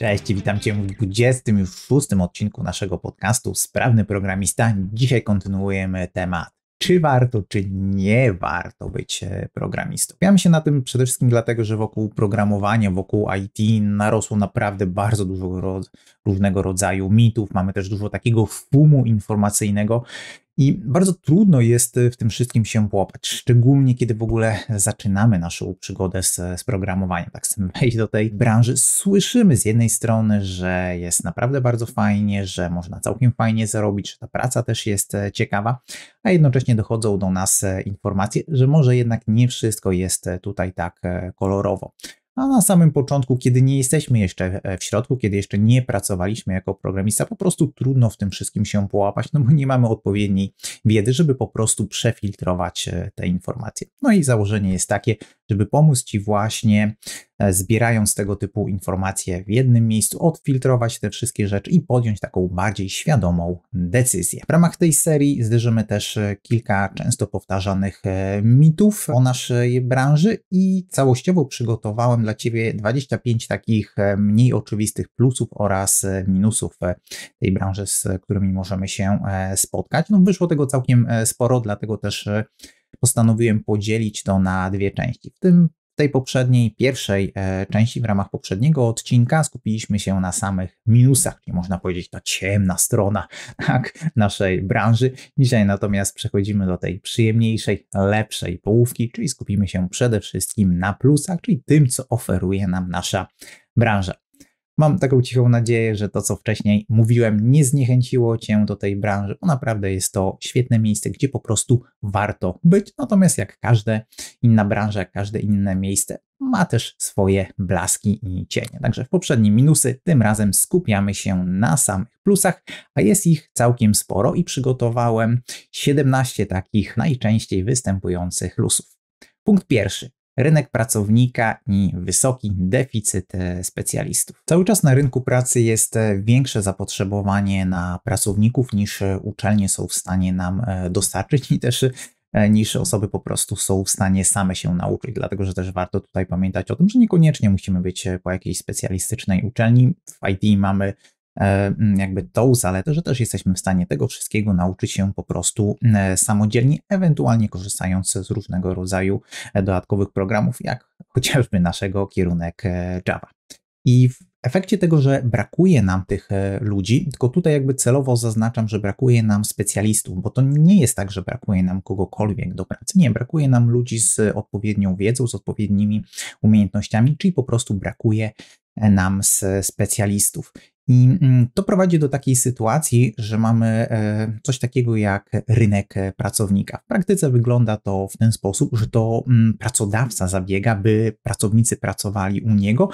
Cześć, witam Cię w 26 odcinku naszego podcastu Sprawny Programista. Dzisiaj kontynuujemy temat, czy warto, czy nie warto być e, programistą. Pijam się na tym przede wszystkim dlatego, że wokół programowania, wokół IT narosło naprawdę bardzo dużo różnego rodzaju mitów. Mamy też dużo takiego fumu informacyjnego, i bardzo trudno jest y, w tym wszystkim się połapać, szczególnie kiedy w ogóle zaczynamy naszą przygodę z, z programowaniem. Tak chcemy wejść do tej branży. Słyszymy z jednej strony, że jest naprawdę bardzo fajnie, że można całkiem fajnie zarobić, że ta praca też jest e, ciekawa, a jednocześnie dochodzą do nas e, informacje, że może jednak nie wszystko jest e, tutaj tak kolorowo a na samym początku, kiedy nie jesteśmy jeszcze e, w środku, kiedy jeszcze nie pracowaliśmy jako programista, po prostu trudno w tym wszystkim się połapać, no bo nie mamy odpowiedniej wiedzy, żeby po prostu przefiltrować e, te informacje. No i założenie jest takie, żeby pomóc Ci właśnie E, zbierając tego typu informacje w jednym miejscu, odfiltrować te wszystkie rzeczy i podjąć taką bardziej świadomą decyzję. W ramach tej serii zderzymy też e, kilka często powtarzanych e, mitów o naszej branży i całościowo przygotowałem dla Ciebie 25 takich mniej oczywistych plusów oraz minusów tej branży, z którymi możemy się spotkać. No, wyszło tego całkiem sporo, dlatego też postanowiłem podzielić to na dwie części. W tym w tej poprzedniej, pierwszej e, części, w ramach poprzedniego odcinka skupiliśmy się na samych minusach, czyli można powiedzieć ta ciemna strona tak, naszej branży. Dzisiaj natomiast przechodzimy do tej przyjemniejszej, lepszej połówki, czyli skupimy się przede wszystkim na plusach, czyli tym, co oferuje nam nasza branża. Mam taką cichą nadzieję, że to, co wcześniej mówiłem, nie zniechęciło Cię do tej branży, bo naprawdę jest to świetne miejsce, gdzie po prostu warto być. Natomiast jak każda inna branża, jak każde inne miejsce, ma też swoje blaski i cienie. Także w poprzednich minusy tym razem skupiamy się na samych plusach, a jest ich całkiem sporo i przygotowałem 17 takich najczęściej występujących plusów. Punkt pierwszy rynek pracownika i wysoki deficyt e, specjalistów. Cały czas na rynku pracy jest e, większe zapotrzebowanie na pracowników niż e, uczelnie są w stanie nam dostarczyć i też niż osoby po prostu są w stanie same się nauczyć. Dlatego, że też warto tutaj pamiętać o tym, że niekoniecznie musimy być po jakiejś specjalistycznej uczelni. W IT mamy E, mm, jakby tą zaletę, że też jesteśmy w stanie tego wszystkiego nauczyć się po prostu e, samodzielnie, ewentualnie korzystając z różnego rodzaju e, dodatkowych programów, jak chociażby naszego kierunek Java. I w efekcie tego, że brakuje nam tych ludzi, tylko tutaj jakby celowo zaznaczam, że brakuje nam specjalistów, bo to nie jest tak, że brakuje nam kogokolwiek do pracy. Nie, brakuje nam ludzi z odpowiednią wiedzą, z odpowiednimi umiejętnościami, czyli po prostu brakuje nam z specjalistów. I mm, to prowadzi do takiej sytuacji, że mamy e, coś takiego jak rynek e, pracownika. W praktyce wygląda to w ten sposób, że to mm, pracodawca zabiega, by pracownicy pracowali u niego,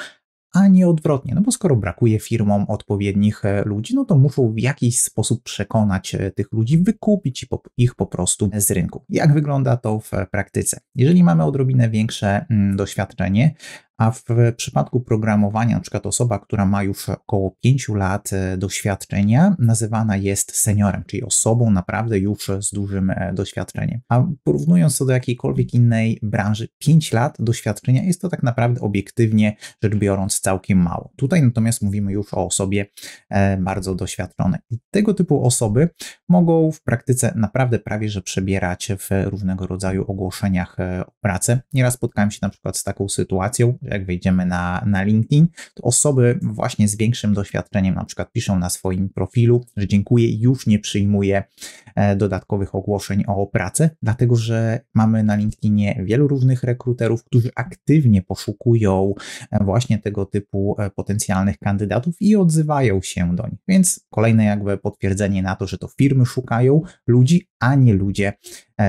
a nie odwrotnie. No bo skoro brakuje firmom odpowiednich e, ludzi, no to muszą w jakiś sposób przekonać tych ludzi, wykupić ich po prostu z rynku. Jak wygląda to w praktyce? Jeżeli mamy odrobinę większe mm, doświadczenie, a w przypadku programowania, na przykład osoba, która ma już około 5 lat e, doświadczenia, nazywana jest seniorem, czyli osobą naprawdę już z dużym e, doświadczeniem. A porównując to do jakiejkolwiek innej branży, 5 lat doświadczenia jest to tak naprawdę obiektywnie rzecz biorąc całkiem mało. Tutaj natomiast mówimy już o osobie e, bardzo doświadczonej. I tego typu osoby mogą w praktyce naprawdę prawie że przebierać w różnego rodzaju ogłoszeniach o pracę. Nieraz spotkałem się na przykład z taką sytuacją, jak wejdziemy na, na LinkedIn, to osoby właśnie z większym doświadczeniem na przykład piszą na swoim profilu, że dziękuję, już nie przyjmuję e, dodatkowych ogłoszeń o pracę, dlatego że mamy na LinkedInie wielu różnych rekruterów, którzy aktywnie poszukują e, właśnie tego typu e, potencjalnych kandydatów i odzywają się do nich. Więc kolejne jakby potwierdzenie na to, że to firmy szukają ludzi, a nie ludzie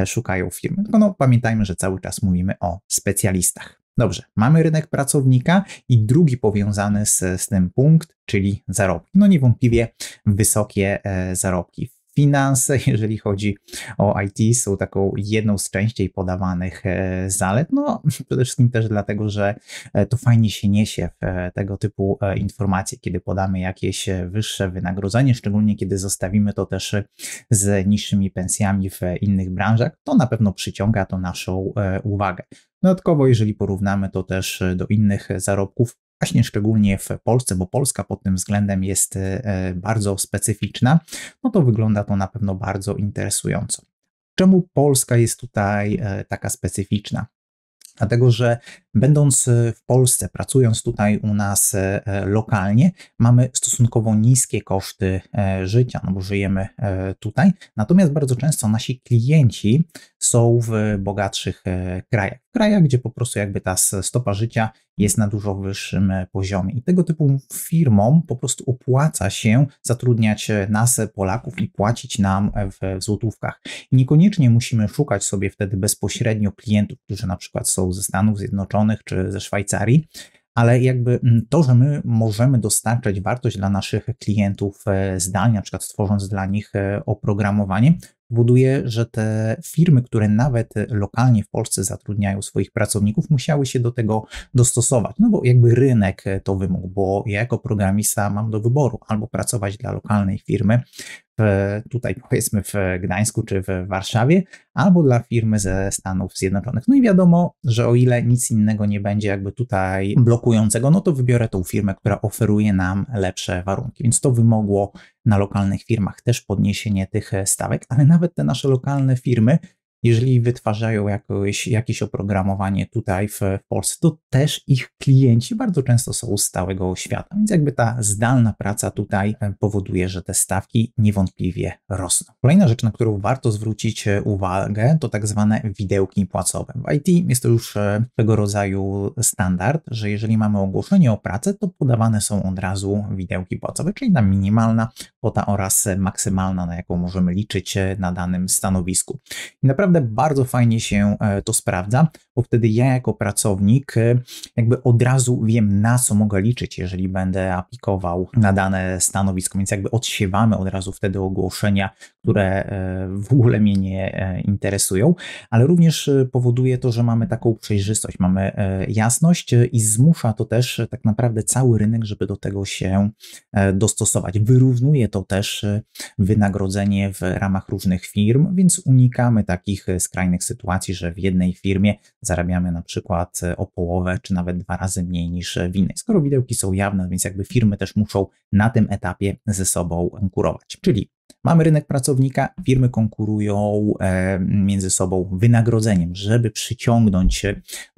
szukają firmy. Tylko no, pamiętajmy, że cały czas mówimy o specjalistach. Dobrze, mamy rynek pracownika i drugi powiązany z, z tym punkt, czyli zarobki. No niewątpliwie wysokie e, zarobki finanse, jeżeli chodzi o IT, są taką jedną z częściej podawanych e, zalet. No, przede wszystkim też dlatego, że e, to fajnie się niesie w e, tego typu informacje, kiedy podamy jakieś wyższe wynagrodzenie, szczególnie kiedy zostawimy to też z niższymi pensjami w innych branżach, to na pewno przyciąga to naszą uwagę. Dodatkowo, jeżeli porównamy to też do innych zarobków, właśnie szczególnie w Polsce, bo Polska pod tym względem jest e, e, bardzo specyficzna, no to wygląda to na pewno bardzo interesująco. Czemu Polska jest tutaj e, taka specyficzna? Dlatego, że Będąc e, w Polsce, pracując tutaj u nas e, e, lokalnie, mamy stosunkowo niskie koszty życia, no bo żyjemy tutaj. Natomiast bardzo często nasi klienci są w bogatszych krajach, krajach, gdzie po prostu jakby ta stopa życia jest na dużo wyższym poziomie. I tego typu firmom po prostu opłaca się zatrudniać nas, Polaków, i płacić nam w złotówkach. I niekoniecznie musimy szukać sobie wtedy bezpośrednio klientów, którzy na przykład są ze Stanów Zjednoczonych, Zjednoczonych czy ze Szwajcarii, ale jakby mm, to, że my możemy dostarczać wartość dla naszych klientów e, zdalnie, na przykład tworząc dla nich e, oprogramowanie, powoduje, że te firmy, które nawet lokalnie w Polsce zatrudniają swoich pracowników, musiały się do tego dostosować, no bo jakby rynek e, to wymóg, bo ja jako programista mam do wyboru albo pracować dla lokalnej firmy, E, tutaj powiedzmy w Gdańsku czy w Warszawie, albo dla firmy ze Stanów Zjednoczonych. No i wiadomo, że o ile nic innego nie będzie jakby tutaj blokującego, no to wybiorę tą firmę, która oferuje nam lepsze warunki. Więc to wymogło na lokalnych firmach też podniesienie tych stawek, ale nawet te nasze lokalne firmy jeżeli wytwarzają jakoś, jakieś oprogramowanie tutaj w, w Polsce, to też ich klienci bardzo często są z całego świata. Więc jakby ta zdalna praca tutaj e, powoduje, że te stawki niewątpliwie rosną. Kolejna rzecz, na którą warto zwrócić e, uwagę, to tak zwane widełki płacowe. W IT jest to już tego e, rodzaju standard, że jeżeli mamy ogłoszenie o pracę, to podawane są od razu widełki płacowe, czyli ta minimalna kwota oraz maksymalna, na jaką możemy liczyć na danym stanowisku. I naprawdę naprawdę bardzo fajnie się e, to sprawdza, bo wtedy ja jako pracownik e, jakby od razu wiem, na co mogę liczyć, jeżeli będę aplikował na dane stanowisko, więc jakby odsiewamy od razu wtedy ogłoszenia, które e, w ogóle mnie nie e, interesują, ale również e, powoduje to, że mamy taką przejrzystość, mamy jasność i zmusza to też tak naprawdę cały rynek, żeby do tego się dostosować. Wyrównuje to też wynagrodzenie w ramach różnych firm, więc unikamy takich skrajnych sytuacji, że w jednej firmie zarabiamy na przykład o połowę czy nawet dwa razy mniej niż w innej. Skoro widełki są jawne, więc jakby firmy też muszą na tym etapie ze sobą konkurować. Czyli Mamy rynek pracownika, firmy konkurują e, między sobą wynagrodzeniem, żeby przyciągnąć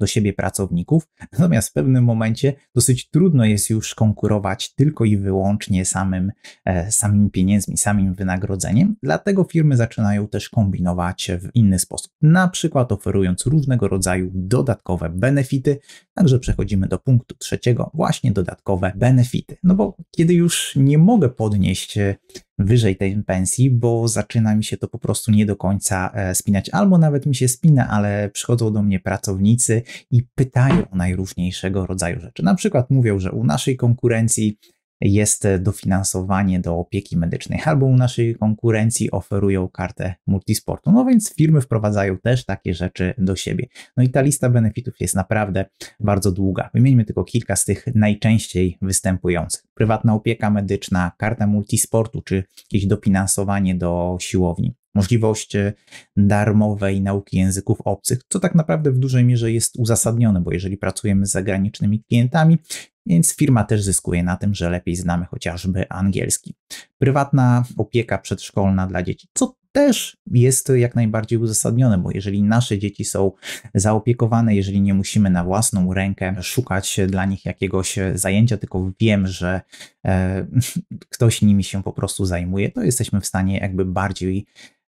do siebie pracowników. Natomiast w pewnym momencie dosyć trudno jest już konkurować tylko i wyłącznie samym, e, samymi pieniędzmi, samym wynagrodzeniem. Dlatego firmy zaczynają też kombinować w inny sposób, na przykład oferując różnego rodzaju dodatkowe benefity. Także przechodzimy do punktu trzeciego, właśnie dodatkowe benefity. No bo kiedy już nie mogę podnieść e, wyżej tej pensji, bo zaczyna mi się to po prostu nie do końca e, spinać, albo nawet mi się spina, ale przychodzą do mnie pracownicy i pytają o najróżniejszego rodzaju rzeczy. Na przykład mówią, że u naszej konkurencji jest dofinansowanie do opieki medycznej, albo u naszej konkurencji oferują kartę multisportu. No więc firmy wprowadzają też takie rzeczy do siebie. No i ta lista benefitów jest naprawdę bardzo długa. Wymieńmy tylko kilka z tych najczęściej występujących. Prywatna opieka medyczna, karta multisportu czy jakieś dofinansowanie do siłowni możliwość e, darmowej nauki języków obcych, co tak naprawdę w dużej mierze jest uzasadnione, bo jeżeli pracujemy z zagranicznymi klientami, więc firma też zyskuje na tym, że lepiej znamy chociażby angielski. Prywatna opieka przedszkolna dla dzieci, co też jest jak najbardziej uzasadnione, bo jeżeli nasze dzieci są zaopiekowane, jeżeli nie musimy na własną rękę szukać dla nich jakiegoś zajęcia, tylko wiem, że e, ktoś nimi się po prostu zajmuje, to jesteśmy w stanie jakby bardziej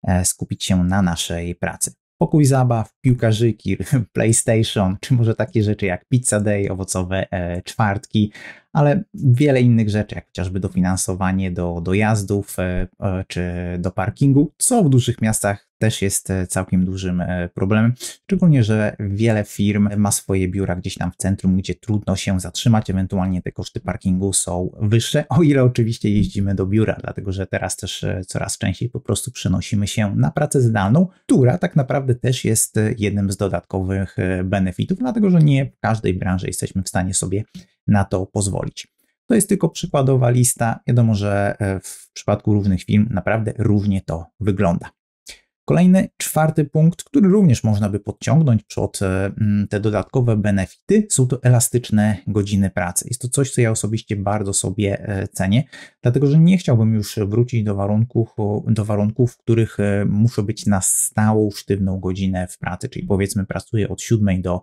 e, skupić się na naszej pracy pokój zabaw, piłkarzyki, PlayStation, czy może takie rzeczy jak pizza day, owocowe e, czwartki, ale wiele innych rzeczy, jak chociażby dofinansowanie do dojazdów e, e czy do parkingu, co w dużych miastach też jest e, całkiem dużym e, problemem. Szczególnie, że wiele firm ma swoje biura gdzieś tam w centrum, gdzie trudno się zatrzymać, ewentualnie te koszty parkingu są wyższe, o ile oczywiście jeździmy do biura, dlatego że teraz też e, coraz częściej po prostu przenosimy się na pracę zdalną, która tak naprawdę też jest jednym z dodatkowych benefitów, dlatego że nie w każdej branży jesteśmy w stanie sobie na to pozwolić. To jest tylko przykładowa lista. Wiadomo, że w przypadku różnych firm naprawdę równie to wygląda. Kolejny, czwarty punkt, który również można by podciągnąć pod e, mm, te dodatkowe benefity, są to elastyczne godziny pracy. Jest to coś, co ja osobiście bardzo sobie e, cenię, dlatego że nie chciałbym już wrócić do warunków, do warunków w których e, muszę być na stałą, sztywną godzinę w pracy, czyli powiedzmy pracuję od 7 do,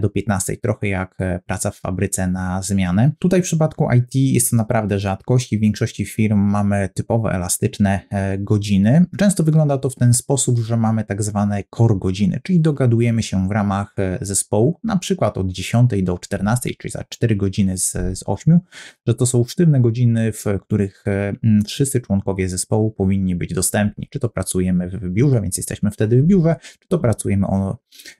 do 15, trochę jak praca w fabryce na zmianę. Tutaj w przypadku IT jest to naprawdę rzadkość i w większości firm mamy typowe elastyczne godziny. Często wygląda to w ten sposób, sposób, że mamy tak zwane core godziny, czyli dogadujemy się w ramach e, zespołu, na przykład od 10 do 14, czyli za 4 godziny z, z 8, że to są sztywne godziny, w których e, wszyscy członkowie zespołu powinni być dostępni. Czy to pracujemy w biurze, więc jesteśmy wtedy w biurze, czy to pracujemy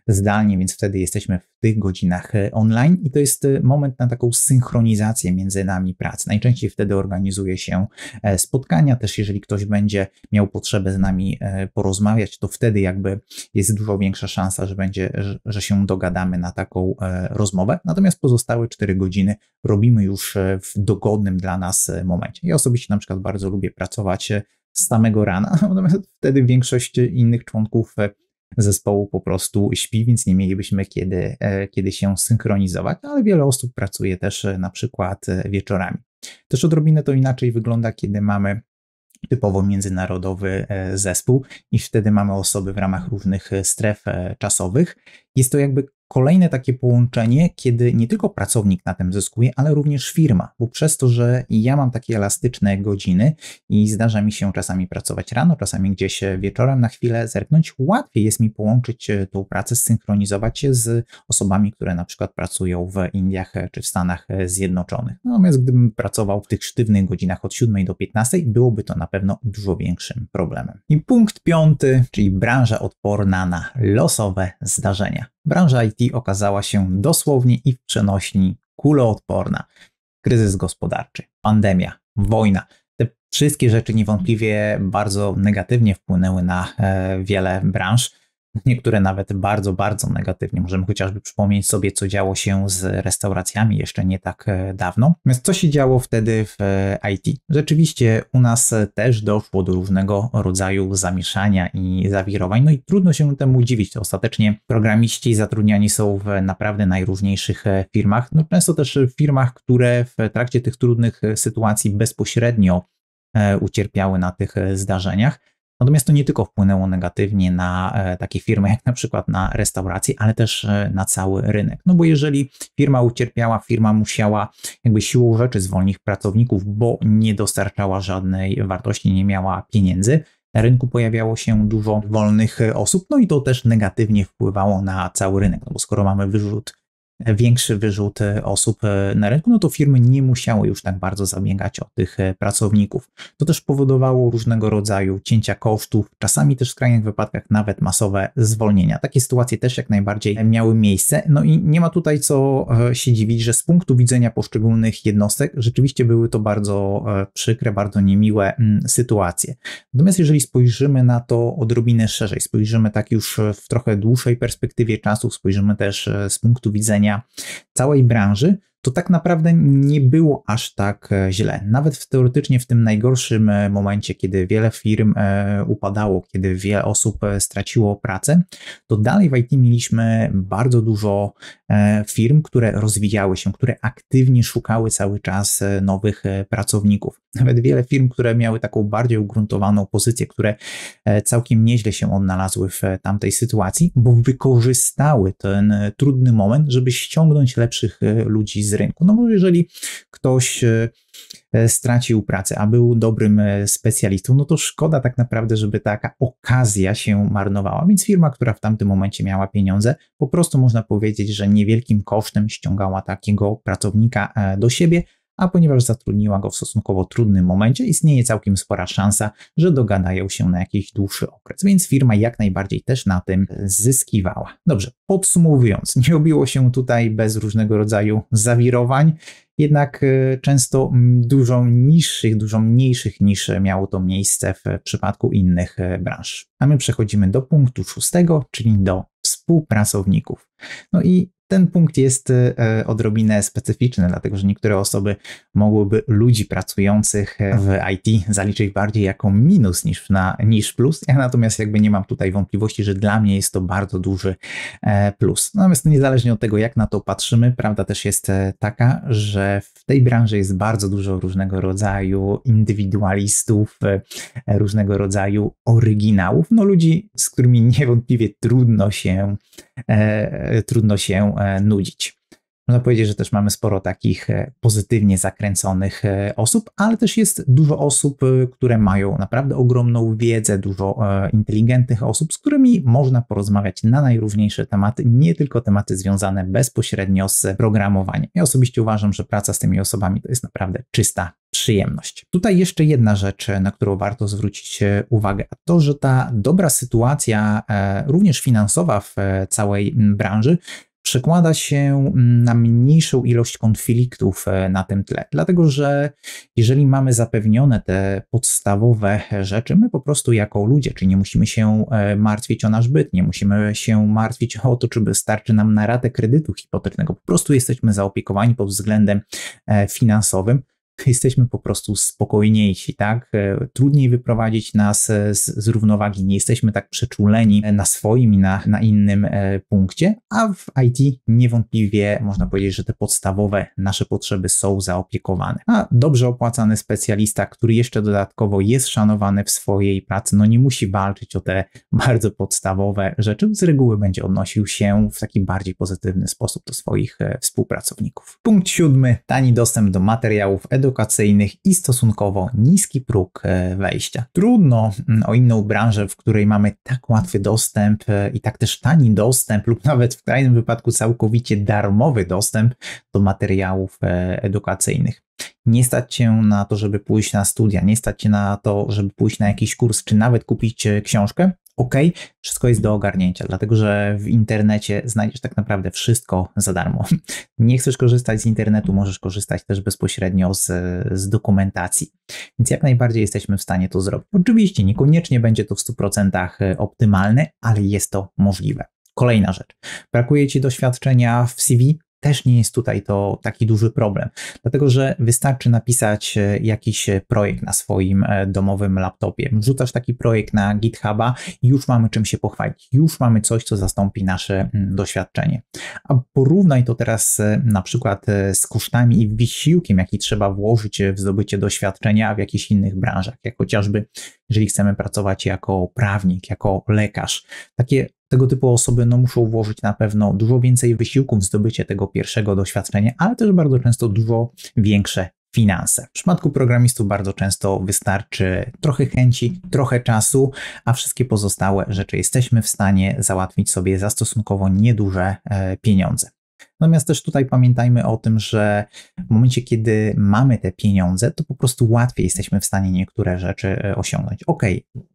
zdalnie, więc wtedy jesteśmy w tych godzinach e, online i to jest e, moment na taką synchronizację między nami prac. Najczęściej wtedy organizuje się e, spotkania, też jeżeli ktoś będzie miał potrzebę z nami porozmawiać, to wtedy jakby jest dużo większa szansa, że będzie, że się dogadamy na taką rozmowę. Natomiast pozostałe 4 godziny robimy już w dogodnym dla nas momencie. Ja osobiście na przykład bardzo lubię pracować z samego rana, natomiast wtedy większość innych członków zespołu po prostu śpi, więc nie mielibyśmy kiedy, e, kiedy się synchronizować, ale wiele osób pracuje też e, na przykład e, wieczorami. Też odrobinę to inaczej wygląda, kiedy mamy typowo międzynarodowy zespół i wtedy mamy osoby w ramach różnych stref czasowych. Jest to jakby kolejne takie połączenie, kiedy nie tylko pracownik na tym zyskuje, ale również firma, bo przez to, że ja mam takie elastyczne godziny i zdarza mi się czasami pracować rano, czasami gdzieś e, wieczorem na chwilę zerknąć, łatwiej jest mi połączyć e, tą pracę, synchronizować się z osobami, które na przykład pracują w Indiach e, czy w Stanach Zjednoczonych. Natomiast gdybym pracował w tych sztywnych godzinach od 7 do 15, byłoby to na pewno dużo większym problemem. I punkt piąty, czyli branża odporna na losowe zdarzenia branża IT okazała się dosłownie i w przenośni kuloodporna. Kryzys gospodarczy, pandemia, wojna. Te wszystkie rzeczy niewątpliwie bardzo negatywnie wpłynęły na e, wiele branż niektóre nawet bardzo, bardzo negatywnie. Możemy chociażby przypomnieć sobie, co działo się z restauracjami jeszcze nie tak e, dawno. Więc co się działo wtedy w e, IT? Rzeczywiście u nas też doszło do różnego rodzaju zamieszania i zawirowań, no i trudno się temu dziwić. ostatecznie programiści zatrudniani są w naprawdę najróżniejszych e, firmach, no często też w firmach, które w trakcie tych trudnych sytuacji bezpośrednio ucierpiały na tych zdarzeniach. Natomiast to nie tylko wpłynęło negatywnie na e, takie firmy jak na przykład na restauracje, ale też e, na cały rynek. No bo jeżeli firma ucierpiała, firma musiała jakby siłą rzeczy zwolnić pracowników, bo nie dostarczała żadnej wartości, nie miała pieniędzy, na rynku pojawiało się dużo wolnych e, osób, no i to też negatywnie wpływało na cały rynek, no bo skoro mamy wyrzut większy wyrzut osób e, na rynku, no to firmy nie musiały już tak bardzo zabiegać o tych e, pracowników. To też powodowało różnego rodzaju cięcia kosztów, czasami też w skrajnych wypadkach nawet masowe zwolnienia. Takie sytuacje też jak najbardziej miały miejsce. No i nie ma tutaj co e, się dziwić, że z punktu widzenia poszczególnych jednostek rzeczywiście były to bardzo przykre, bardzo niemiłe mm, sytuacje. Natomiast jeżeli spojrzymy na to odrobinę szerzej, spojrzymy tak już w trochę dłuższej perspektywie czasu, spojrzymy też z punktu widzenia całej branży, to tak naprawdę nie było aż tak e, źle. Nawet w, teoretycznie w tym najgorszym e, momencie, kiedy wiele firm e, upadało, kiedy wiele osób straciło pracę, to dalej w IT mieliśmy bardzo dużo firm, które rozwijały się, które aktywnie szukały cały czas nowych pracowników. Nawet wiele firm, które miały taką bardziej ugruntowaną pozycję, które całkiem nieźle się odnalazły w tamtej sytuacji, bo wykorzystały ten trudny moment, żeby ściągnąć lepszych ludzi z rynku. No bo jeżeli ktoś e, e, stracił pracę, a był dobrym e, specjalistą, no to szkoda tak naprawdę, żeby taka okazja się marnowała. Więc firma, która w tamtym momencie miała pieniądze, po prostu można powiedzieć, że niewielkim kosztem ściągała takiego pracownika do siebie, a ponieważ zatrudniła go w stosunkowo trudnym momencie, istnieje całkiem spora szansa, że dogadają się na jakiś dłuższy okres, więc firma jak najbardziej też na tym zyskiwała. Dobrze, podsumowując, nie obiło się tutaj bez różnego rodzaju zawirowań, jednak y, często dużo niższych, dużo mniejszych niż miało to miejsce w przypadku innych y, branż. A my przechodzimy do punktu szóstego, czyli do współpracowników. No i ten punkt jest e, odrobinę specyficzny, dlatego że niektóre osoby mogłyby ludzi pracujących e, w IT zaliczyć bardziej jako minus niż, na, niż plus. Ja natomiast jakby nie mam tutaj wątpliwości, że dla mnie jest to bardzo duży e, plus. Natomiast niezależnie od tego, jak na to patrzymy, prawda też jest taka, że w tej branży jest bardzo dużo różnego rodzaju indywidualistów, różnego rodzaju oryginałów, no ludzi, z którymi niewątpliwie trudno się, trudno się E, nudzić. Można powiedzieć, że też mamy sporo takich e, pozytywnie zakręconych e, osób, ale też jest dużo osób, które mają naprawdę ogromną wiedzę, dużo inteligentnych osób, z którymi można porozmawiać na najróżniejsze tematy, nie tylko tematy związane bezpośrednio z programowaniem. Ja osobiście uważam, że praca z tymi osobami to jest naprawdę czysta przyjemność. Tutaj jeszcze jedna rzecz, na którą warto zwrócić uwagę, a to, że ta dobra sytuacja, również finansowa w całej branży, przekłada się mm, na mniejszą ilość konfliktów e, na tym tle, dlatego że jeżeli mamy zapewnione te podstawowe rzeczy, my po prostu jako ludzie, czyli nie musimy się e, martwić o nasz byt, nie musimy się martwić o to, czy wystarczy nam na ratę kredytu hipotecznego, po prostu jesteśmy zaopiekowani pod względem e, finansowym, jesteśmy po prostu spokojniejsi, tak? E, trudniej wyprowadzić nas e, z, z równowagi, nie jesteśmy tak przeczuleni e, na swoim i na, na innym punkcie, a w IT niewątpliwie można powiedzieć, że te podstawowe nasze potrzeby są zaopiekowane. A dobrze opłacany specjalista, który jeszcze dodatkowo jest szanowany w swojej pracy, no nie musi walczyć o te bardzo podstawowe rzeczy, z reguły będzie odnosił się w taki bardziej pozytywny sposób do swoich współpracowników. Punkt siódmy, tani dostęp do materiałów edukacyjnych edukacyjnych i stosunkowo niski próg e, wejścia. Trudno mm, o inną branżę, w której mamy tak łatwy dostęp e, i tak też tani dostęp, lub nawet w krajnym wypadku całkowicie darmowy dostęp do materiałów e, edukacyjnych nie stać się na to, żeby pójść na studia, nie stać się na to, żeby pójść na jakiś kurs, czy nawet kupić książkę, ok, wszystko jest do ogarnięcia, dlatego że w internecie znajdziesz tak naprawdę wszystko za darmo. Nie chcesz korzystać z internetu, możesz korzystać też bezpośrednio z, z dokumentacji. Więc jak najbardziej jesteśmy w stanie to zrobić. Oczywiście niekoniecznie będzie to w 100% e, optymalne, ale jest to możliwe. Kolejna rzecz. Brakuje Ci doświadczenia w CV? też nie jest tutaj to taki duży problem, dlatego że wystarczy napisać e, jakiś e, projekt na swoim e, domowym laptopie. Wrzucasz taki projekt na GitHuba i już mamy czym się pochwalić, już mamy coś, co zastąpi nasze doświadczenie. A porównaj to teraz na przykład z kosztami i wysiłkiem, jaki trzeba włożyć w zdobycie doświadczenia w jakichś innych branżach, jak chociażby jeżeli chcemy pracować jako prawnik, jako lekarz. Takie tego typu osoby no, muszą włożyć na pewno dużo więcej wysiłku w zdobycie tego pierwszego doświadczenia, ale też bardzo często dużo większe finanse. W przypadku programistów bardzo często wystarczy trochę chęci, trochę czasu, a wszystkie pozostałe rzeczy jesteśmy w stanie załatwić sobie za stosunkowo nieduże e, pieniądze. Natomiast też tutaj pamiętajmy o tym, że w momencie, kiedy mamy te pieniądze, to po prostu łatwiej jesteśmy w stanie niektóre rzeczy e, osiągnąć. Ok,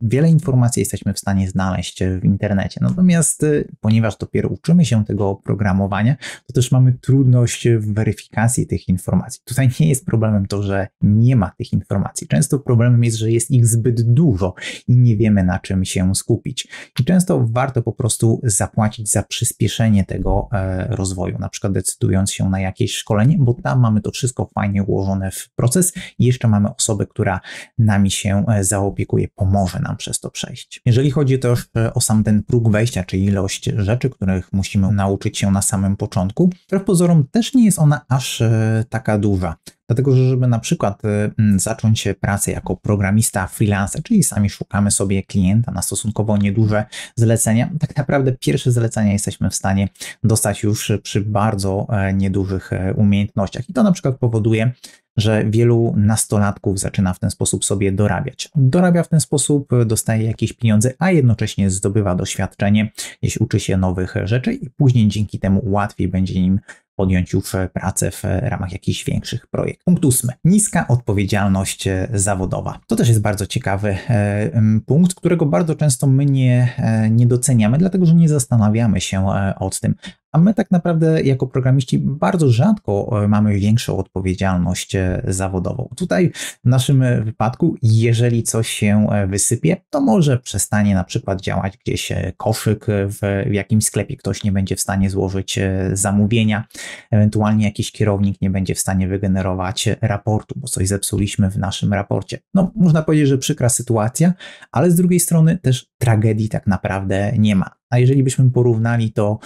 wiele informacji jesteśmy w stanie znaleźć e, w internecie, natomiast e, ponieważ dopiero uczymy się tego programowania, to też mamy trudność w weryfikacji tych informacji. Tutaj nie jest problemem to, że nie ma tych informacji. Często problemem jest, że jest ich zbyt dużo i nie wiemy na czym się skupić. I często warto po prostu zapłacić za przyspieszenie tego rozwoju na przykład decydując się na jakieś szkolenie, bo tam mamy to wszystko fajnie ułożone w proces i jeszcze mamy osobę, która nami się e, zaopiekuje, pomoże nam przez to przejść. Jeżeli chodzi też e, o sam ten próg wejścia, czy ilość rzeczy, których musimy nauczyć się na samym początku, wbrew pozorom też nie jest ona aż e, taka duża. Dlatego, że żeby na przykład y, mm, zacząć pracę jako programista freelancer, czyli sami szukamy sobie klienta na stosunkowo nieduże zlecenia, tak naprawdę pierwsze zlecenia jesteśmy w stanie dostać już przy bardzo e, niedużych e, umiejętnościach. I to na przykład powoduje, że wielu nastolatków zaczyna w ten sposób sobie dorabiać. Dorabia w ten sposób, dostaje jakieś pieniądze, a jednocześnie zdobywa doświadczenie, jeśli uczy się nowych rzeczy i później dzięki temu łatwiej będzie im podjąć już pracę w ramach jakichś większych projektów. Punkt ósmy. Niska odpowiedzialność e, zawodowa. To też jest bardzo ciekawy e, punkt, którego bardzo często my nie, e, nie doceniamy, dlatego że nie zastanawiamy się o tym, a my tak naprawdę jako programiści bardzo rzadko e, mamy większą odpowiedzialność e, zawodową. Tutaj w naszym e, wypadku, jeżeli coś się wysypie, to może przestanie na przykład działać gdzieś koszyk w jakimś sklepie, ktoś nie będzie w stanie złożyć zamówienia, ewentualnie jakiś kierownik nie będzie w stanie wygenerować raportu, bo coś zepsuliśmy w naszym raporcie. No, można powiedzieć, że przykra sytuacja, ale z drugiej strony też tragedii tak naprawdę nie ma. A jeżeli byśmy porównali to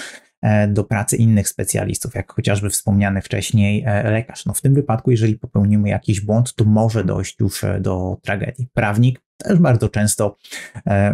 E, do pracy innych specjalistów, jak chociażby wspomniany wcześniej e, lekarz. No w tym wypadku, jeżeli popełnimy jakiś błąd, to może dojść już e, do tragedii. Prawnik też bardzo często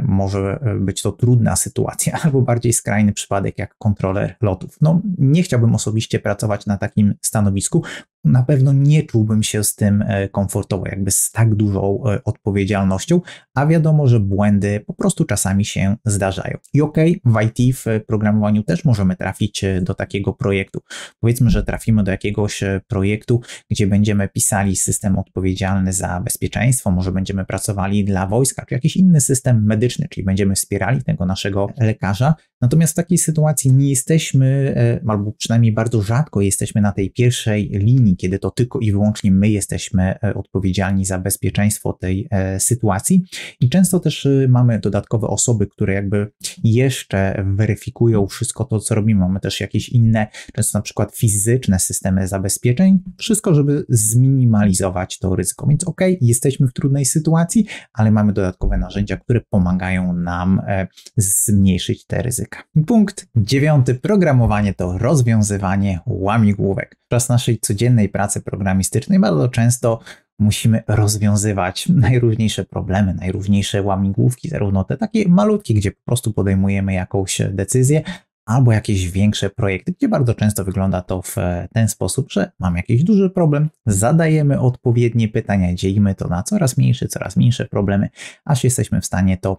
może być to trudna sytuacja, albo bardziej skrajny przypadek jak kontroler lotów. No, nie chciałbym osobiście pracować na takim stanowisku, na pewno nie czułbym się z tym e, komfortowo, jakby z tak dużą e, odpowiedzialnością, a wiadomo, że błędy po prostu czasami się zdarzają. I okej, okay, w IT, w programowaniu też możemy trafić e, do takiego projektu. Powiedzmy, że trafimy do jakiegoś projektu, gdzie będziemy pisali system odpowiedzialny za bezpieczeństwo, może będziemy pracowali dla wojska, czy jakiś inny system medyczny, czyli będziemy wspierali tego naszego lekarza Natomiast w takiej sytuacji nie jesteśmy, e, albo przynajmniej bardzo rzadko jesteśmy na tej pierwszej linii, kiedy to tylko i wyłącznie my jesteśmy e, odpowiedzialni za bezpieczeństwo tej e, sytuacji. I często też mamy dodatkowe osoby, które jakby jeszcze weryfikują wszystko to, co robimy. Mamy też jakieś inne, często na przykład fizyczne systemy zabezpieczeń, wszystko, żeby zminimalizować to ryzyko. Więc ok, jesteśmy w trudnej sytuacji, ale mamy dodatkowe narzędzia, które pomagają nam e, zmniejszyć te ryzyka. Punkt dziewiąty. Programowanie to rozwiązywanie łamigłówek. Czas naszej codziennej pracy programistycznej bardzo często musimy rozwiązywać najróżniejsze problemy, najróżniejsze łamigłówki, zarówno te takie malutkie, gdzie po prostu podejmujemy jakąś decyzję, albo jakieś większe projekty, gdzie bardzo często wygląda to w e, ten sposób, że mam jakiś duży problem, zadajemy odpowiednie pytania, dzielimy to na coraz mniejsze, coraz mniejsze problemy, aż jesteśmy w stanie to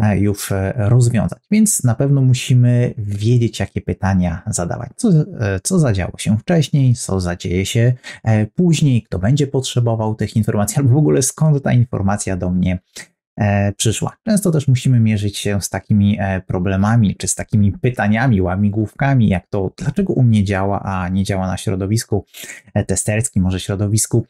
e, już e, rozwiązać. Więc na pewno musimy wiedzieć, jakie pytania zadawać. Co, co zadziało się wcześniej, co zadzieje się później, kto będzie potrzebował tych informacji, albo w ogóle skąd ta informacja do mnie E, przyszła. Często też musimy mierzyć się z takimi e, problemami czy z takimi pytaniami, łamigłówkami, jak to dlaczego u mnie działa, a nie działa na środowisku e, testerskim, może środowisku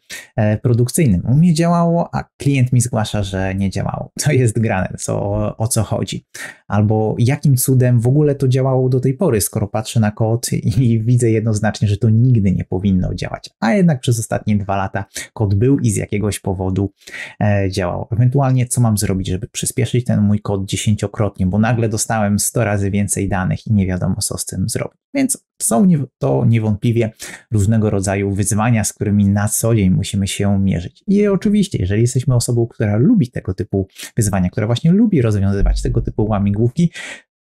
produkcyjnym. U mnie działało, a klient mi zgłasza, że nie działało. Co jest grane, co, o co chodzi. Albo jakim cudem w ogóle to działało do tej pory, skoro patrzę na kod i widzę jednoznacznie, że to nigdy nie powinno działać. A jednak przez ostatnie dwa lata kod był i z jakiegoś powodu działał. Ewentualnie co mam mam zrobić, żeby przyspieszyć ten mój kod dziesięciokrotnie, bo nagle dostałem 100 razy więcej danych i nie wiadomo, co z tym zrobić. Więc są to niewątpliwie różnego rodzaju wyzwania, z którymi na co dzień musimy się mierzyć. I oczywiście, jeżeli jesteśmy osobą, która lubi tego typu wyzwania, która właśnie lubi rozwiązywać tego typu łamigłówki,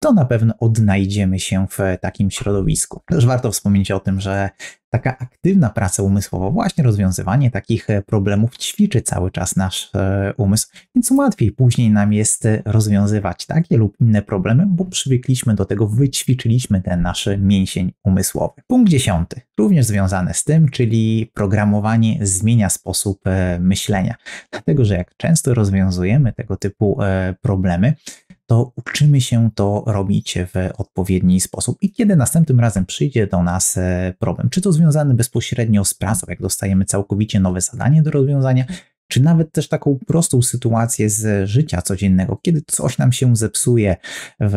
to na pewno odnajdziemy się w takim środowisku. Też warto wspomnieć o tym, że taka aktywna praca umysłowa, właśnie rozwiązywanie takich e, problemów ćwiczy cały czas nasz e, umysł, więc łatwiej później nam jest e, rozwiązywać takie lub inne problemy, bo przywykliśmy do tego, wyćwiczyliśmy ten nasz mięsień umysłowy. Punkt dziesiąty, również związany z tym, czyli programowanie zmienia sposób myślenia, dlatego że jak często rozwiązujemy tego typu problemy, to uczymy się to robić w odpowiedni sposób. I kiedy następnym razem przyjdzie do nas problem, czy to związany bezpośrednio z pracą, jak dostajemy całkowicie nowe zadanie do rozwiązania, czy nawet też taką prostą sytuację z życia codziennego, kiedy coś nam się zepsuje w,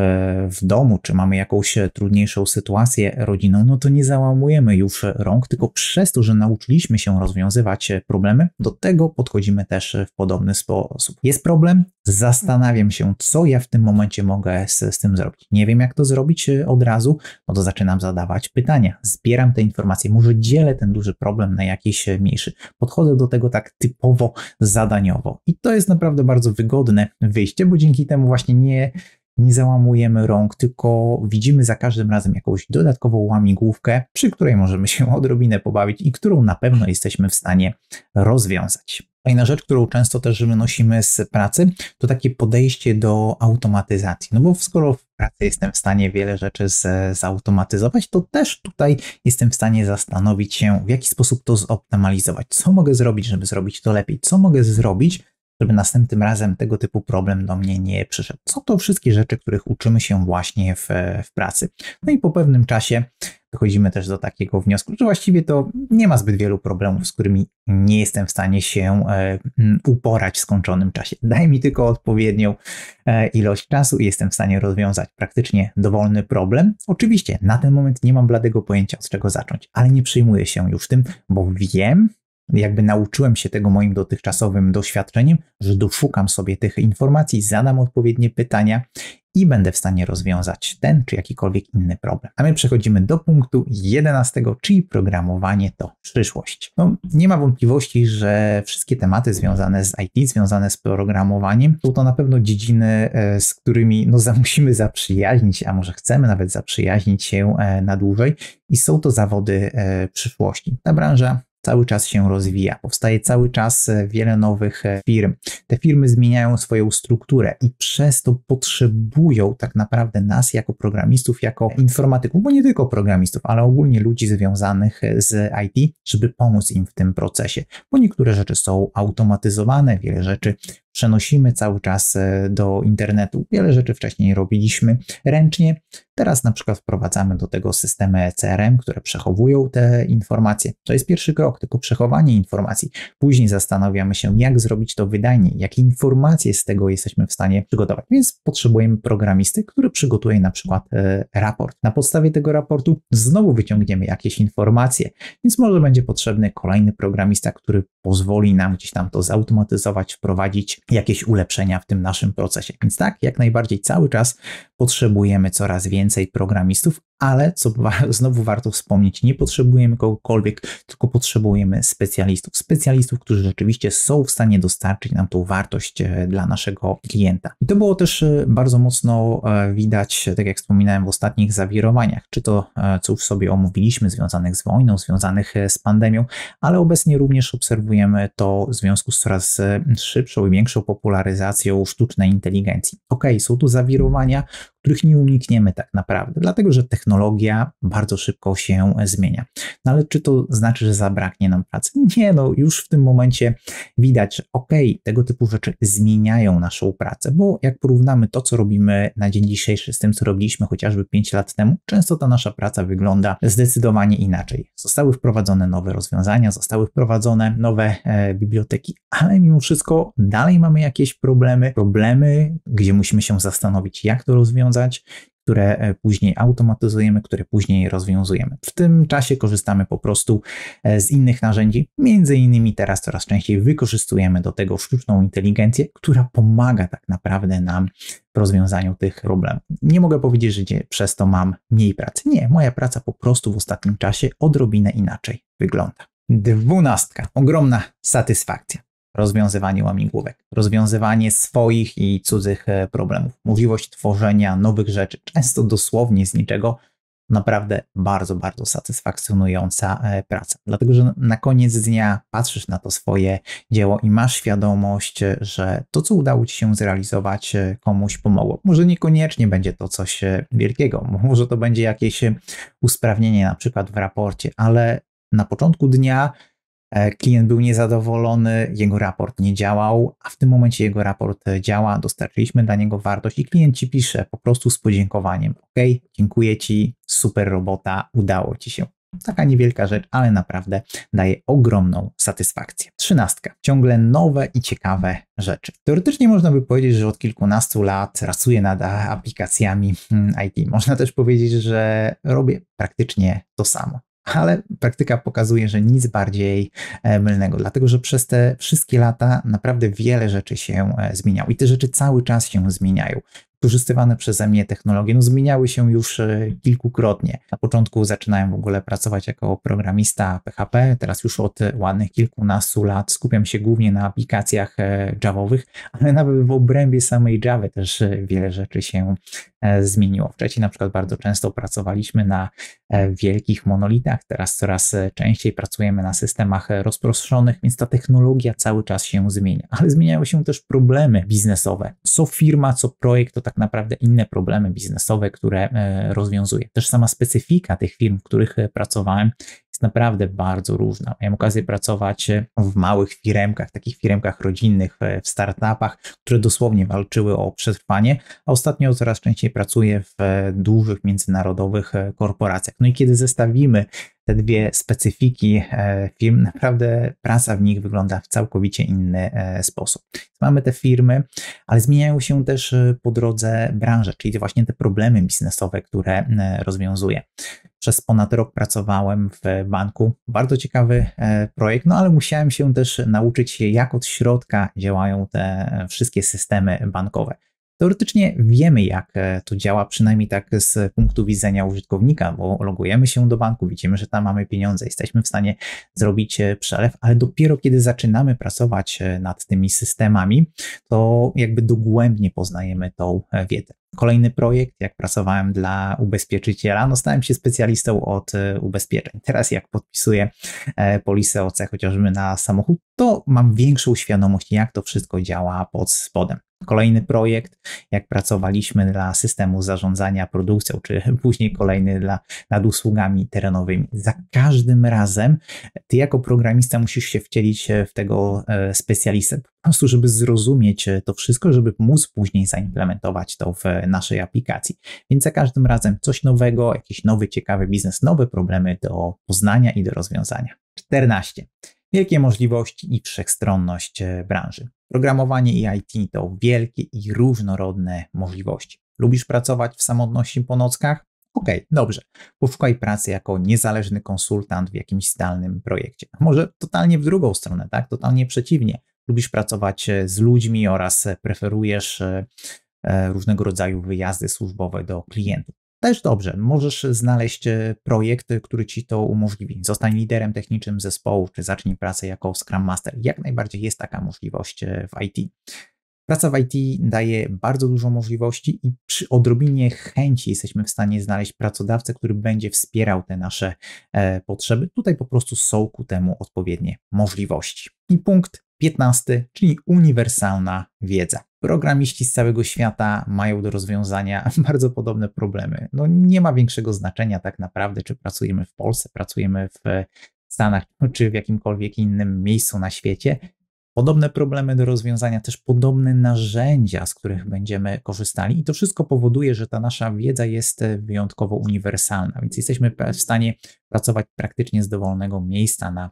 w domu, czy mamy jakąś trudniejszą sytuację rodzinną, no to nie załamujemy już rąk, tylko przez to, że nauczyliśmy się rozwiązywać problemy, do tego podchodzimy też w podobny sposób. Jest problem, zastanawiam się, co ja w tym momencie mogę z, z tym zrobić. Nie wiem, jak to zrobić e, od razu, no to zaczynam zadawać pytania, zbieram te informacje, może dzielę ten duży problem na jakiś mniejszy. Podchodzę do tego tak typowo zadaniowo. I to jest naprawdę bardzo wygodne wyjście, bo dzięki temu właśnie nie, nie załamujemy rąk, tylko widzimy za każdym razem jakąś dodatkową łamigłówkę, przy której możemy się odrobinę pobawić i którą na pewno jesteśmy w stanie rozwiązać. Kolejna rzecz, którą często też wynosimy z pracy, to takie podejście do automatyzacji. No bo skoro w pracy jestem w stanie wiele rzeczy z, zautomatyzować, to też tutaj jestem w stanie zastanowić się, w jaki sposób to zoptymalizować. Co mogę zrobić, żeby zrobić to lepiej? Co mogę zrobić, żeby następnym razem tego typu problem do mnie nie przyszedł? Co to wszystkie rzeczy, których uczymy się właśnie w, w pracy? No i po pewnym czasie dochodzimy też do takiego wniosku, że właściwie to nie ma zbyt wielu problemów, z którymi nie jestem w stanie się e, uporać w skończonym czasie. Daj mi tylko odpowiednią e, ilość czasu i jestem w stanie rozwiązać praktycznie dowolny problem. Oczywiście na ten moment nie mam bladego pojęcia, od czego zacząć, ale nie przyjmuję się już tym, bo wiem, jakby nauczyłem się tego moim dotychczasowym doświadczeniem, że doszukam sobie tych informacji, zadam odpowiednie pytania i będę w stanie rozwiązać ten czy jakikolwiek inny problem. A my przechodzimy do punktu 11, czyli programowanie to przyszłość. No, nie ma wątpliwości, że wszystkie tematy związane z IT, związane z programowaniem, są to na pewno dziedziny, e, z którymi no, musimy zaprzyjaźnić, a może chcemy nawet zaprzyjaźnić się e, na dłużej i są to zawody e, przyszłości. Ta branża cały czas się rozwija, powstaje cały czas e, wiele nowych e, firm. Te firmy zmieniają swoją strukturę i przez to potrzebują tak naprawdę nas jako programistów, jako tak. informatyków, bo nie tylko programistów, ale ogólnie ludzi związanych e, z IT, żeby pomóc im w tym procesie, bo niektóre rzeczy są automatyzowane, wiele rzeczy przenosimy cały czas e, do internetu. Wiele rzeczy wcześniej robiliśmy ręcznie. Teraz na przykład wprowadzamy do tego systemy e CRM, które przechowują te informacje. To jest pierwszy krok, tylko przechowanie informacji. Później zastanawiamy się, jak zrobić to wydajnie, jakie informacje z tego jesteśmy w stanie przygotować. Więc potrzebujemy programisty, który przygotuje na przykład e, raport. Na podstawie tego raportu znowu wyciągniemy jakieś informacje, więc może będzie potrzebny kolejny programista, który pozwoli nam gdzieś tam to zautomatyzować, wprowadzić jakieś ulepszenia w tym naszym procesie. Więc tak, jak najbardziej cały czas potrzebujemy coraz więcej programistów, ale co znowu warto wspomnieć, nie potrzebujemy kogokolwiek, tylko potrzebujemy specjalistów. Specjalistów, którzy rzeczywiście są w stanie dostarczyć nam tą wartość e, dla naszego klienta. I to było też e, bardzo mocno e, widać, tak jak wspominałem, w ostatnich zawirowaniach, czy to, co w sobie omówiliśmy, związanych z wojną, związanych z pandemią, ale obecnie również obserwujemy to w związku z coraz szybszą i większą większą popularyzacją sztucznej inteligencji. Okej, okay, są tu zawirowania, których nie unikniemy tak naprawdę, dlatego że technologia bardzo szybko się zmienia. No ale czy to znaczy, że zabraknie nam pracy? Nie, no już w tym momencie widać, ok, tego typu rzeczy zmieniają naszą pracę, bo jak porównamy to, co robimy na dzień dzisiejszy z tym, co robiliśmy chociażby 5 lat temu, często ta nasza praca wygląda zdecydowanie inaczej. Zostały wprowadzone nowe rozwiązania, zostały wprowadzone nowe e, biblioteki, ale mimo wszystko dalej mamy jakieś problemy, problemy, gdzie musimy się zastanowić, jak to rozwiązać, które e, później automatyzujemy, które później rozwiązujemy. W tym czasie korzystamy po prostu e, z innych narzędzi, między innymi teraz coraz częściej wykorzystujemy do tego sztuczną inteligencję, która pomaga tak naprawdę nam w rozwiązaniu tych problemów. Nie mogę powiedzieć, że przez to mam mniej pracy. Nie, moja praca po prostu w ostatnim czasie odrobinę inaczej wygląda. Dwunastka. Ogromna satysfakcja rozwiązywanie łamigłówek, rozwiązywanie swoich i cudzych e, problemów, możliwość tworzenia nowych rzeczy, często dosłownie z niczego, naprawdę bardzo, bardzo satysfakcjonująca e, praca. Dlatego, że na koniec dnia patrzysz na to swoje dzieło i masz świadomość, że to, co udało ci się zrealizować, e, komuś pomogło. Może niekoniecznie będzie to coś wielkiego, może to będzie jakieś usprawnienie na przykład w raporcie, ale na początku dnia E, klient był niezadowolony, jego raport nie działał, a w tym momencie jego raport e, działa, dostarczyliśmy dla niego wartość i klient ci pisze po prostu z podziękowaniem. OK, dziękuję ci, super robota, udało ci się. Taka niewielka rzecz, ale naprawdę daje ogromną satysfakcję. Trzynastka. Ciągle nowe i ciekawe rzeczy. Teoretycznie można by powiedzieć, że od kilkunastu lat pracuję nad aplikacjami hmm, IT. Można też powiedzieć, że robię praktycznie to samo ale praktyka pokazuje, że nic bardziej e, mylnego, dlatego że przez te wszystkie lata naprawdę wiele rzeczy się e, zmieniało i te rzeczy cały czas się zmieniają. Wykorzystywane przeze mnie technologie no, zmieniały się już e, kilkukrotnie. Na początku zaczynałem w ogóle pracować jako programista PHP, teraz już od ładnych kilkunastu lat skupiam się głównie na aplikacjach javowych, ale nawet w obrębie samej Java też wiele rzeczy się zmieniło. Wcześniej na przykład bardzo często pracowaliśmy na E, wielkich monolitach. Teraz coraz e, częściej pracujemy na systemach e, rozproszonych, więc ta technologia cały czas się zmienia, ale zmieniają się też problemy biznesowe. Co firma, co projekt, to tak naprawdę inne problemy biznesowe, które rozwiązuje. Też sama specyfika tych firm, w których pracowałem, jest naprawdę bardzo różna. Miałem okazję pracować e, w małych firemkach, takich firemkach rodzinnych, e, w startupach, które dosłownie walczyły o przetrwanie, a ostatnio coraz częściej pracuję w e, dużych międzynarodowych korporacjach. No i kiedy zestawimy te dwie specyfiki firm, naprawdę praca w nich wygląda w całkowicie inny sposób. Mamy te firmy, ale zmieniają się też po drodze branże, czyli właśnie te problemy biznesowe, które rozwiązuje przez ponad rok pracowałem w banku. Bardzo ciekawy e, projekt, no ale musiałem się też nauczyć, jak od środka działają te wszystkie systemy bankowe. Teoretycznie wiemy, jak e, to działa, przynajmniej tak z punktu widzenia użytkownika, bo logujemy się do banku, widzimy, że tam mamy pieniądze, jesteśmy w stanie zrobić e, przelew, ale dopiero kiedy zaczynamy pracować e, nad tymi systemami, to jakby dogłębnie poznajemy tą wiedzę. Kolejny projekt, jak pracowałem dla ubezpieczyciela, no stałem się specjalistą od ubezpieczeń. Teraz jak podpisuję polisę OC chociażby na samochód, to mam większą świadomość, jak to wszystko działa pod spodem kolejny projekt, jak pracowaliśmy dla systemu zarządzania produkcją, czy później kolejny dla, nad usługami terenowymi. Za każdym razem ty jako programista musisz się wcielić e, w tego e, specjalistę, po prostu żeby zrozumieć e, to wszystko, żeby móc później zaimplementować to w naszej aplikacji. Więc za każdym razem coś nowego, jakiś nowy, ciekawy biznes, nowe problemy do poznania i do rozwiązania. 14. Wielkie możliwości i wszechstronność branży. Programowanie i IT to wielkie i różnorodne możliwości. Lubisz pracować w samotności po nockach? Okej, okay, dobrze. Poszukaj pracy jako niezależny konsultant w jakimś zdalnym projekcie. Może totalnie w drugą stronę, tak? Totalnie przeciwnie. Lubisz pracować e, z ludźmi oraz e, preferujesz e, różnego rodzaju wyjazdy służbowe do klientów. Też dobrze, możesz znaleźć e, projekt, e, który ci to umożliwi. Zostań liderem technicznym zespołu, czy zacznij pracę jako Scrum Master. Jak najbardziej jest taka możliwość e, w IT. Praca w IT daje bardzo dużo możliwości i przy odrobinie chęci jesteśmy w stanie znaleźć pracodawcę, który będzie wspierał te nasze e, potrzeby. Tutaj po prostu są ku temu odpowiednie możliwości. I punkt 15, czyli uniwersalna wiedza. Programiści z całego świata mają do rozwiązania bardzo podobne problemy. No nie ma większego znaczenia tak naprawdę, czy pracujemy w Polsce, pracujemy w Stanach, no, czy w jakimkolwiek innym miejscu na świecie. Podobne problemy do rozwiązania, też podobne narzędzia, z których będziemy korzystali, i to wszystko powoduje, że ta nasza wiedza jest wyjątkowo uniwersalna, więc jesteśmy w stanie pracować praktycznie z dowolnego miejsca na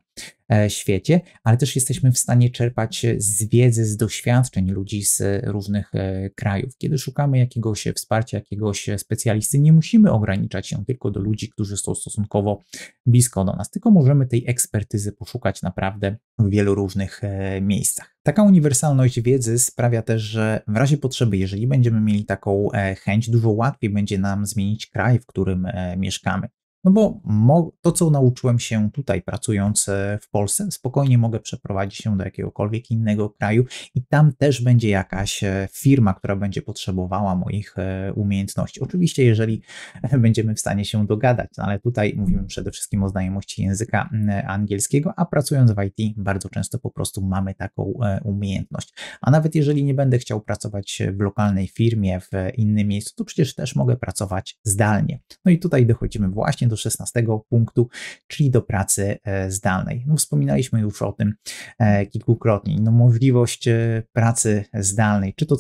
e, świecie, ale też jesteśmy w stanie czerpać e, z wiedzy, z doświadczeń ludzi z różnych e, krajów. Kiedy szukamy jakiegoś wsparcia, jakiegoś specjalisty, nie musimy ograniczać się tylko do ludzi, którzy są stosunkowo blisko do nas, tylko możemy tej ekspertyzy poszukać naprawdę w wielu różnych miejscach. Taka uniwersalność wiedzy sprawia też, że w razie potrzeby, jeżeli będziemy mieli taką chęć, dużo łatwiej będzie nam zmienić kraj, w którym mieszkamy. No bo to, co nauczyłem się tutaj pracując e, w Polsce, spokojnie mogę przeprowadzić się do jakiegokolwiek innego kraju i tam też będzie jakaś e, firma, która będzie potrzebowała moich e, umiejętności. Oczywiście, jeżeli będziemy w stanie się dogadać, no ale tutaj mówimy przede wszystkim o znajomości języka angielskiego, a pracując w IT bardzo często po prostu mamy taką umiejętność. A nawet jeżeli nie będę chciał pracować w lokalnej firmie, w innym miejscu, to przecież też mogę pracować zdalnie. No i tutaj dochodzimy właśnie do 16 punktu, czyli do pracy e, zdalnej. No, wspominaliśmy już o tym e, kilkukrotnie. No, możliwość e, pracy zdalnej, czy to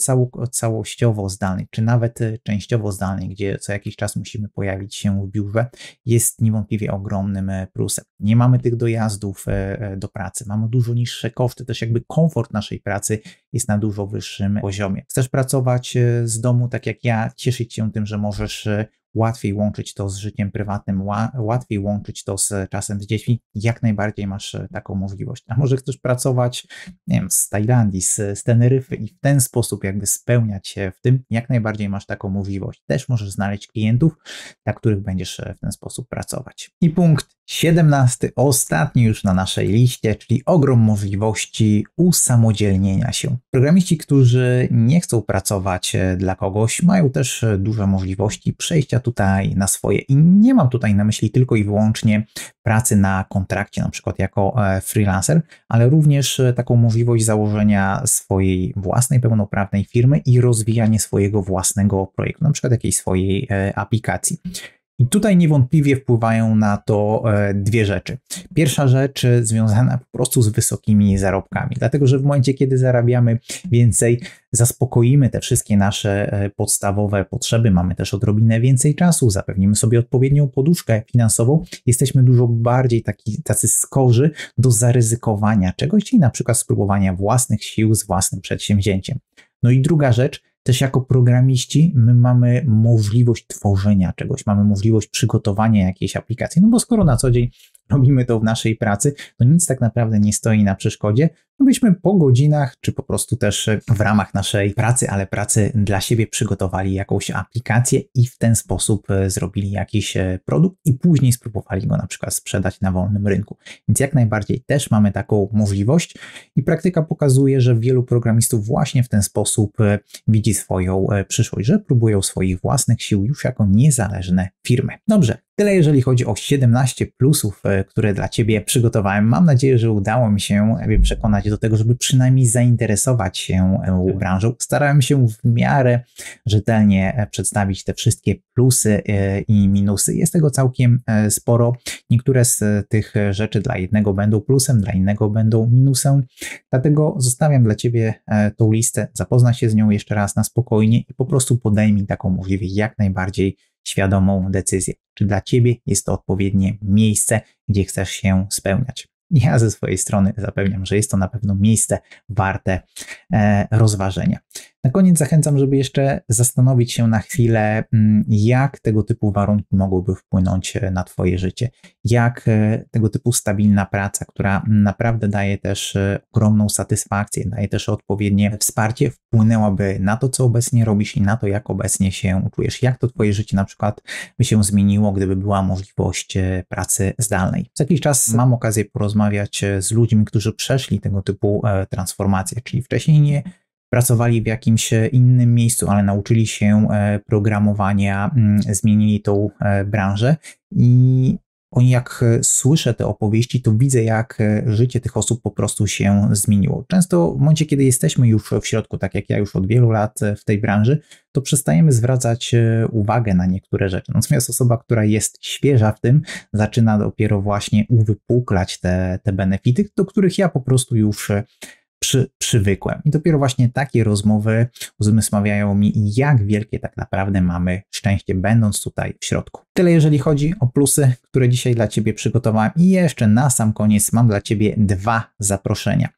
całościowo zdalnej, czy nawet częściowo zdalnej, gdzie co jakiś czas musimy pojawić się w biurze, jest niewątpliwie ogromnym plusem. Nie mamy tych dojazdów do pracy, mamy dużo niższe koszty, też jakby komfort naszej pracy jest na dużo wyższym poziomie. Chcesz pracować z domu tak jak ja, cieszyć się tym, że możesz łatwiej łączyć to z życiem prywatnym, łatwiej łączyć to z czasem z dziećmi, jak najbardziej masz e, taką możliwość. A może chcesz pracować nie wiem, z Tajlandii, z, z Teneryfy i w ten sposób jakby spełniać się w tym, jak najbardziej masz taką możliwość. Też możesz znaleźć klientów, dla których będziesz e, w ten sposób pracować. I punkt Siedemnasty, ostatni już na naszej liście, czyli ogrom możliwości usamodzielnienia się. Programiści, którzy nie chcą pracować e, dla kogoś, mają też e, duże możliwości przejścia tutaj na swoje. I nie mam tutaj na myśli tylko i wyłącznie pracy na kontrakcie, na przykład jako e, freelancer, ale również taką możliwość założenia swojej własnej pełnoprawnej firmy i rozwijanie swojego własnego projektu, na przykład jakiejś swojej aplikacji. I tutaj niewątpliwie wpływają na to e, dwie rzeczy. Pierwsza rzecz e, związana po prostu z wysokimi zarobkami, dlatego że w momencie, kiedy zarabiamy więcej, zaspokoimy te wszystkie nasze e, podstawowe potrzeby, mamy też odrobinę więcej czasu, zapewnimy sobie odpowiednią poduszkę finansową, jesteśmy dużo bardziej taki, tacy skorzy do zaryzykowania czegoś, czyli na przykład spróbowania własnych sił z własnym przedsięwzięciem. No i druga rzecz, też jako programiści my mamy możliwość tworzenia czegoś, mamy możliwość przygotowania jakiejś aplikacji, no bo skoro na co dzień robimy to w naszej pracy, to nic tak naprawdę nie stoi na przeszkodzie, no byśmy po godzinach, czy po prostu też e, w ramach naszej pracy, ale pracy dla siebie przygotowali jakąś aplikację i w ten sposób e, zrobili jakiś e, produkt i później spróbowali go na przykład sprzedać na wolnym rynku. Więc jak najbardziej też mamy taką możliwość i praktyka pokazuje, że wielu programistów właśnie w ten sposób widzi swoją przyszłość, że próbują swoich własnych sił już jako niezależne firmy. Dobrze, tyle jeżeli chodzi o 17 plusów które dla Ciebie przygotowałem. Mam nadzieję, że udało mi się przekonać do tego, żeby przynajmniej zainteresować się e, tak. branżą. Starałem się w miarę rzetelnie e, przedstawić te wszystkie plusy e, i minusy. Jest tego całkiem sporo. Niektóre z tych rzeczy dla jednego będą plusem, dla innego będą minusem. Dlatego zostawiam dla Ciebie tą listę. Zapoznaj się z nią jeszcze raz na spokojnie i po prostu podejmij taką możliwie jak najbardziej świadomą decyzję, czy dla ciebie jest to odpowiednie miejsce, gdzie chcesz się spełniać. Ja ze swojej strony zapewniam, że jest to na pewno miejsce warte e, rozważenia. Na koniec zachęcam, żeby jeszcze zastanowić się na chwilę, mm, jak tego typu warunki mogłyby wpłynąć e, na Twoje życie. Jak e, tego typu stabilna praca, która naprawdę daje też e, ogromną satysfakcję, daje też odpowiednie wsparcie, wpłynęłaby na to, co obecnie robisz i na to, jak obecnie się czujesz. Jak to Twoje życie na przykład by się zmieniło, gdyby była możliwość pracy zdalnej. Za jakiś czas mam okazję porozmawiać z ludźmi, którzy przeszli tego typu transformacje, czyli wcześniej nie pracowali w jakimś e, innym miejscu, ale nauczyli się e, programowania, mm, zmienili tą e, branżę i oni jak słyszę te opowieści, to widzę, jak życie tych osób po prostu się zmieniło. Często w momencie, kiedy jesteśmy już w środku, tak jak ja już od wielu lat w tej branży, to przestajemy zwracać uwagę na niektóre rzeczy. Natomiast osoba, która jest świeża w tym, zaczyna dopiero właśnie uwypuklać te, te benefity, do których ja po prostu już przy, przywykłem. I dopiero właśnie takie rozmowy uzmysławiają mi, jak wielkie tak naprawdę mamy szczęście, będąc tutaj w środku. Tyle jeżeli chodzi o plusy, które dzisiaj dla Ciebie przygotowałem. I jeszcze na sam koniec mam dla Ciebie dwa zaproszenia.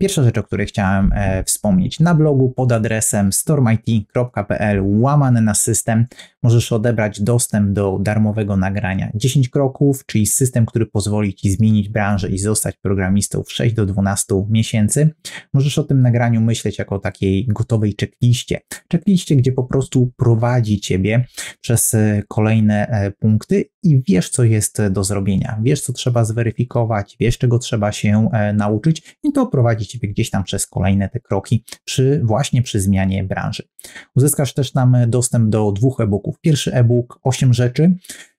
Pierwsza rzecz, o której chciałem e, wspomnieć, na blogu pod adresem stormit.pl łamane na system możesz odebrać dostęp do darmowego nagrania 10 kroków, czyli system, który pozwoli Ci zmienić branżę i zostać programistą w 6 do 12 miesięcy. Możesz o tym nagraniu myśleć jako takiej gotowej czekliście, czekliście, gdzie po prostu prowadzi Ciebie przez e, kolejne e, punkty i wiesz, co jest do zrobienia, wiesz, co trzeba zweryfikować, wiesz, czego trzeba się e, nauczyć i to prowadzi ciebie gdzieś tam przez kolejne te kroki, przy, właśnie przy zmianie branży. Uzyskasz też tam e, dostęp do dwóch e-booków. Pierwszy e-book 8 rzeczy,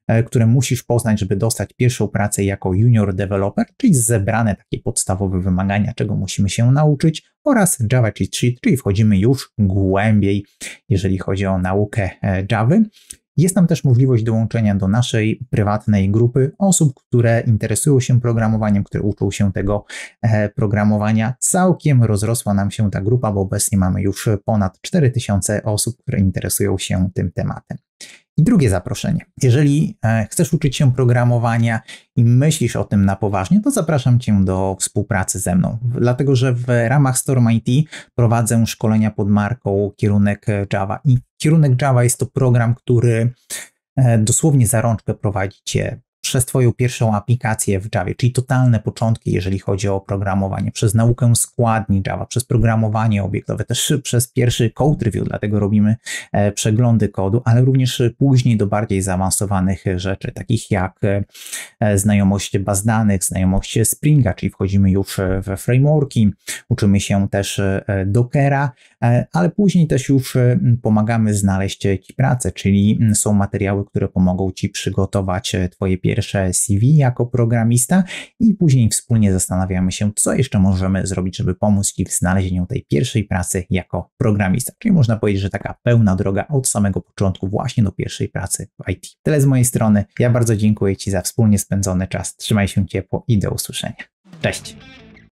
e, które musisz poznać, żeby dostać pierwszą pracę jako junior developer, czyli zebrane takie podstawowe wymagania, czego musimy się nauczyć, oraz Java Cheat Sheet, czyli wchodzimy już głębiej, jeżeli chodzi o naukę e, Java. Jest tam też możliwość dołączenia do naszej prywatnej grupy osób, które interesują się programowaniem, które uczą się tego e, programowania. Całkiem rozrosła nam się ta grupa, bo obecnie mamy już ponad 4000 osób, które interesują się tym tematem. I drugie zaproszenie. Jeżeli e, chcesz uczyć się programowania i myślisz o tym na poważnie, to zapraszam Cię do współpracy ze mną, dlatego że w ramach Storm IT prowadzę szkolenia pod marką kierunek Java. I kierunek Java jest to program, który e, dosłownie za rączkę prowadzi Cię przez Twoją pierwszą aplikację w Java, czyli totalne początki, jeżeli chodzi o programowanie, przez naukę składni Java, przez programowanie obiektowe, też przez pierwszy code review, dlatego robimy e, przeglądy kodu, ale również później do bardziej zaawansowanych rzeczy, takich jak e, e, znajomość baz danych, znajomość Springa, czyli wchodzimy już we frameworki, uczymy się też Dockera, ale później też już pomagamy znaleźć Ci pracę, czyli są materiały, które pomogą Ci przygotować Twoje pierwsze pierwsze CV jako programista i później wspólnie zastanawiamy się, co jeszcze możemy zrobić, żeby pomóc Ci w znalezieniu tej pierwszej pracy jako programista. Czyli można powiedzieć, że taka pełna droga od samego początku właśnie do pierwszej pracy w IT. Tyle z mojej strony. Ja bardzo dziękuję Ci za wspólnie spędzony czas. Trzymaj się ciepło i do usłyszenia. Cześć!